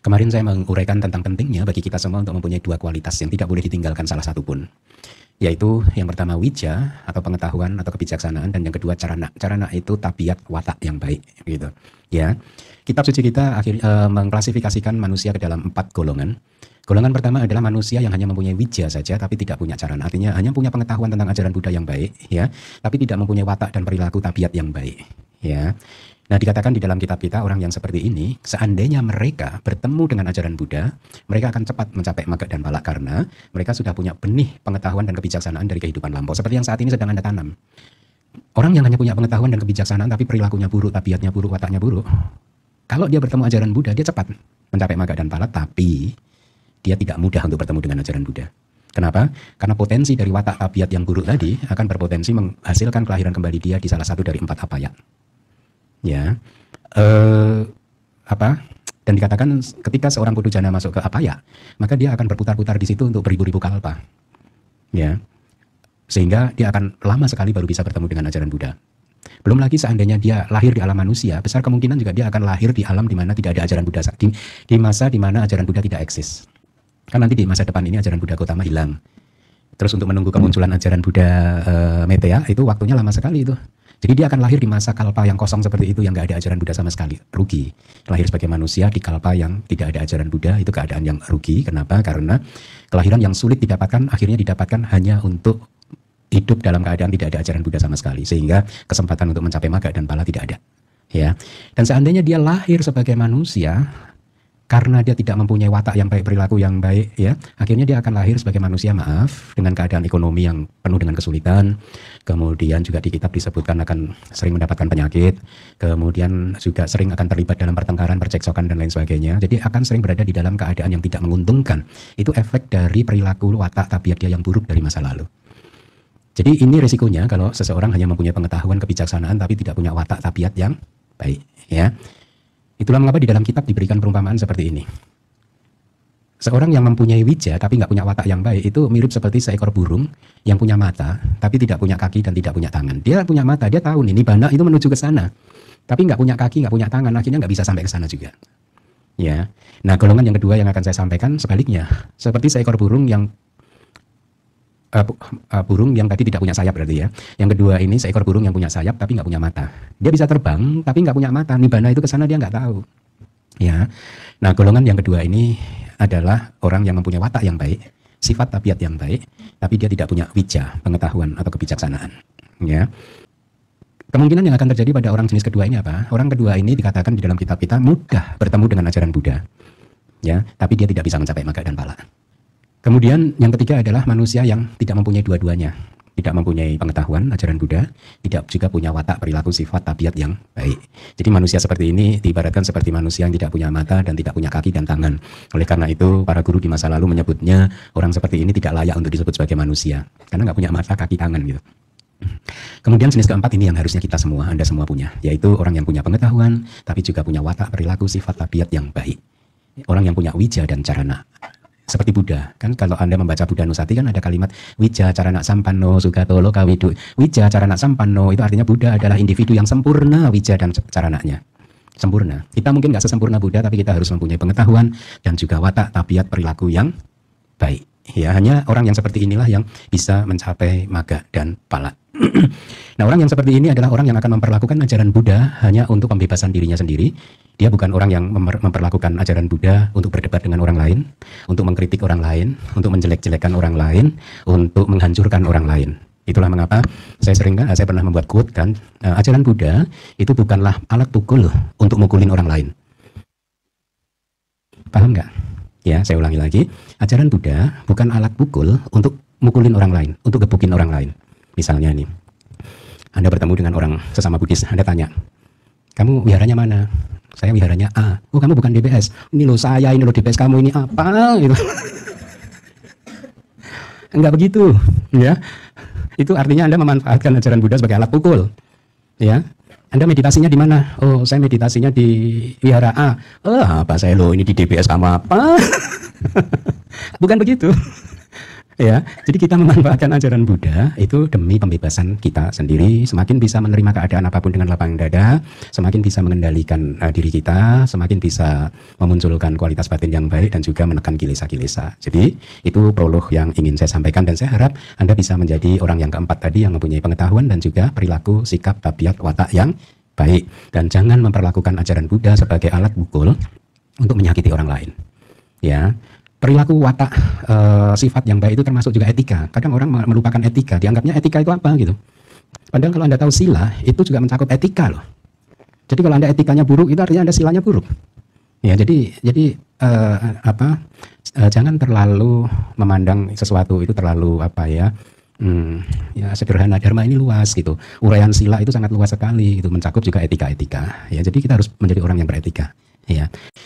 Kemarin saya menguraikan tentang pentingnya bagi kita semua untuk mempunyai dua kualitas yang tidak boleh ditinggalkan salah satu pun. Yaitu yang pertama wija atau pengetahuan atau kebijaksanaan dan yang kedua carana. Carana itu tabiat watak yang baik gitu. Ya. Kitab suci kita akhir e, mengklasifikasikan manusia ke dalam empat golongan. Golongan pertama adalah manusia yang hanya mempunyai wija saja tapi tidak punya cara, Artinya hanya punya pengetahuan tentang ajaran Buddha yang baik ya, tapi tidak mempunyai watak dan perilaku tabiat yang baik ya. Nah, dikatakan di dalam kitab kita orang yang seperti ini, seandainya mereka bertemu dengan ajaran Buddha, mereka akan cepat mencapai maga dan balak karena mereka sudah punya benih pengetahuan dan kebijaksanaan dari kehidupan lampau seperti yang saat ini sedang Anda tanam. Orang yang hanya punya pengetahuan dan kebijaksanaan tapi perilakunya buruk, tabiatnya buruk, wataknya buruk. Kalau dia bertemu ajaran Buddha, dia cepat mencapai maga dan balak tapi dia tidak mudah untuk bertemu dengan ajaran Buddha. Kenapa? Karena potensi dari watak tabiat yang buruk tadi akan berpotensi menghasilkan kelahiran kembali dia di salah satu dari empat apayat ya eh, apa dan dikatakan ketika seorang kudu jana masuk ke apa ya maka dia akan berputar-putar di situ untuk beribu-ribu kalpa ya sehingga dia akan lama sekali baru bisa bertemu dengan ajaran Buddha belum lagi seandainya dia lahir di alam manusia besar kemungkinan juga dia akan lahir di alam di mana tidak ada ajaran Buddha di, di masa di mana ajaran Buddha tidak eksis kan nanti di masa depan ini ajaran Buddha Gautama hilang terus untuk menunggu kemunculan ajaran Buddha e, eh, Metea itu waktunya lama sekali itu jadi dia akan lahir di masa kalpa yang kosong seperti itu yang gak ada ajaran Buddha sama sekali. Rugi. Lahir sebagai manusia di kalpa yang tidak ada ajaran Buddha itu keadaan yang rugi. Kenapa? Karena kelahiran yang sulit didapatkan akhirnya didapatkan hanya untuk hidup dalam keadaan tidak ada ajaran Buddha sama sekali sehingga kesempatan untuk mencapai maga dan pala tidak ada ya dan seandainya dia lahir sebagai manusia karena dia tidak mempunyai watak yang baik, perilaku yang baik, ya, akhirnya dia akan lahir sebagai manusia maaf dengan keadaan ekonomi yang penuh dengan kesulitan. Kemudian juga di kitab disebutkan akan sering mendapatkan penyakit, kemudian juga sering akan terlibat dalam pertengkaran, percekcokan dan lain sebagainya. Jadi akan sering berada di dalam keadaan yang tidak menguntungkan. Itu efek dari perilaku watak tabiat dia yang buruk dari masa lalu. Jadi ini risikonya kalau seseorang hanya mempunyai pengetahuan kebijaksanaan tapi tidak punya watak tabiat yang baik, ya. Itulah mengapa di dalam kitab diberikan perumpamaan seperti ini. Seorang yang mempunyai wija tapi nggak punya watak yang baik itu mirip seperti seekor burung yang punya mata tapi tidak punya kaki dan tidak punya tangan. Dia punya mata, dia tahu nih, ini bana itu menuju ke sana. Tapi nggak punya kaki, nggak punya tangan, akhirnya nggak bisa sampai ke sana juga. Ya. Nah, golongan yang kedua yang akan saya sampaikan sebaliknya, seperti seekor burung yang uh, uh, burung yang tadi tidak punya sayap berarti ya. Yang kedua ini seekor burung yang punya sayap tapi nggak punya mata. Dia bisa terbang tapi nggak punya mata. Nibana itu ke sana dia nggak tahu. Ya. Nah, golongan yang kedua ini adalah orang yang mempunyai watak yang baik, sifat tabiat yang baik, tapi dia tidak punya wija, pengetahuan atau kebijaksanaan. Ya. Kemungkinan yang akan terjadi pada orang jenis kedua ini apa? Orang kedua ini dikatakan di dalam kitab kita mudah bertemu dengan ajaran Buddha. Ya, tapi dia tidak bisa mencapai maga dan pala. Kemudian yang ketiga adalah manusia yang tidak mempunyai dua-duanya, tidak mempunyai pengetahuan ajaran Buddha, tidak juga punya watak perilaku sifat tabiat yang baik. Jadi manusia seperti ini diibaratkan seperti manusia yang tidak punya mata dan tidak punya kaki dan tangan. Oleh karena itu para guru di masa lalu menyebutnya orang seperti ini tidak layak untuk disebut sebagai manusia karena nggak punya mata, kaki, tangan gitu. Kemudian jenis keempat ini yang harusnya kita semua, Anda semua punya, yaitu orang yang punya pengetahuan, tapi juga punya watak, perilaku, sifat, tabiat yang baik. Orang yang punya wija dan carana seperti Buddha kan kalau anda membaca Buddha Nusati kan ada kalimat wija nak sampanno sugato loka widu wija nak sampanno itu artinya Buddha adalah individu yang sempurna wija dan naknya sempurna kita mungkin nggak sesempurna Buddha tapi kita harus mempunyai pengetahuan dan juga watak tabiat perilaku yang baik ya hanya orang yang seperti inilah yang bisa mencapai maga dan pala nah orang yang seperti ini adalah orang yang akan memperlakukan ajaran Buddha hanya untuk pembebasan dirinya sendiri dia bukan orang yang memperlakukan ajaran Buddha untuk berdebat dengan orang lain, untuk mengkritik orang lain, untuk menjelek-jelekan orang lain, untuk menghancurkan orang lain. Itulah mengapa saya sering eh, saya pernah membuat quote kan, eh, ajaran Buddha itu bukanlah alat pukul untuk mukulin orang lain. Paham nggak? Ya, saya ulangi lagi. Ajaran Buddha bukan alat pukul untuk mukulin orang lain, untuk gebukin orang lain. Misalnya nih, Anda bertemu dengan orang sesama Buddhis, Anda tanya, kamu wiharanya mana? saya wiharanya A. Ah, oh kamu bukan DBS. Ini lo saya, ini lo DBS kamu, ini apa? Gitu. Enggak begitu, ya. Itu artinya Anda memanfaatkan ajaran Buddha sebagai alat pukul. Ya. Anda meditasinya di mana? Oh, saya meditasinya di wihara A. Oh, apa saya lo ini di DBS kamu apa? bukan begitu ya. Jadi kita memanfaatkan ajaran Buddha itu demi pembebasan kita sendiri, semakin bisa menerima keadaan apapun dengan lapang dada, semakin bisa mengendalikan uh, diri kita, semakin bisa memunculkan kualitas batin yang baik dan juga menekan kilesa-kilesa. Jadi itu prolog yang ingin saya sampaikan dan saya harap Anda bisa menjadi orang yang keempat tadi yang mempunyai pengetahuan dan juga perilaku, sikap, tabiat, watak yang baik dan jangan memperlakukan ajaran Buddha sebagai alat bukul untuk menyakiti orang lain. Ya, perilaku watak e, sifat yang baik itu termasuk juga etika kadang orang melupakan etika dianggapnya etika itu apa gitu padahal kalau anda tahu sila itu juga mencakup etika loh jadi kalau anda etikanya buruk itu artinya anda silanya buruk ya jadi jadi e, apa e, jangan terlalu memandang sesuatu itu terlalu apa ya Hmm, ya sederhana dharma ini luas gitu. Uraian sila itu sangat luas sekali Itu mencakup juga etika-etika. Ya, jadi kita harus menjadi orang yang beretika. Ya.